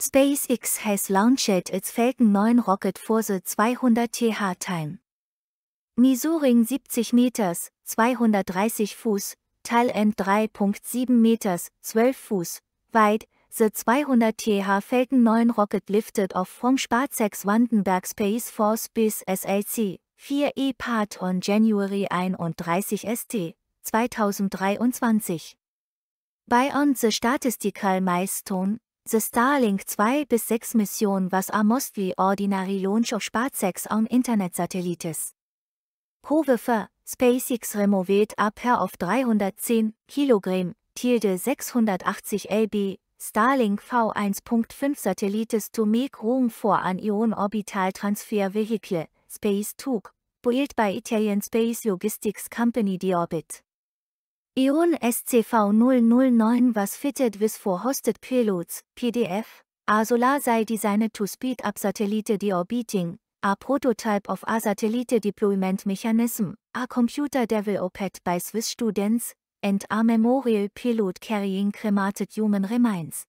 SpaceX has launched its Falcon 9 rocket for the 200 th time. Measuring 70 meters, 230 Fuß, Teil and 3.7 meters, 12 Fuß, wide, the 200 th Falcon 9 rocket lifted off from SpaceX Vandenberg Space Force Base SLC, 4E Part on January 31 St. 2023. By on the statistical milestone, The Starlink 2 bis 6 Mission was a mostly ordinary launch of SpaceX on Internet satellites. However, SpaceX removed a pair of 310 kg, tilde 680 lb, Starlink V1.5 satellites to make room for an ion orbital transfer vehicle, Space Took, built by Italian space logistics company Deorbit. Ion SCV 009 was fitted with for hosted payloads, PDF, A Solar Sail designed to speed up satellite deorbiting, A prototype of A satellite deployment mechanism, A computer developed by Swiss students, and A memorial payload carrying cremated human remains.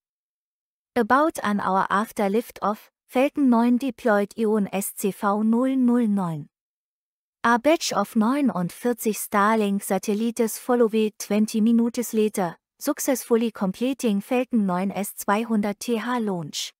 About an hour after liftoff, Falcon 9 deployed Ion SCV 009. A batch of 49 Starlink satellites followed 20 minutes later, successfully completing Falcon 9 S200 TH launch.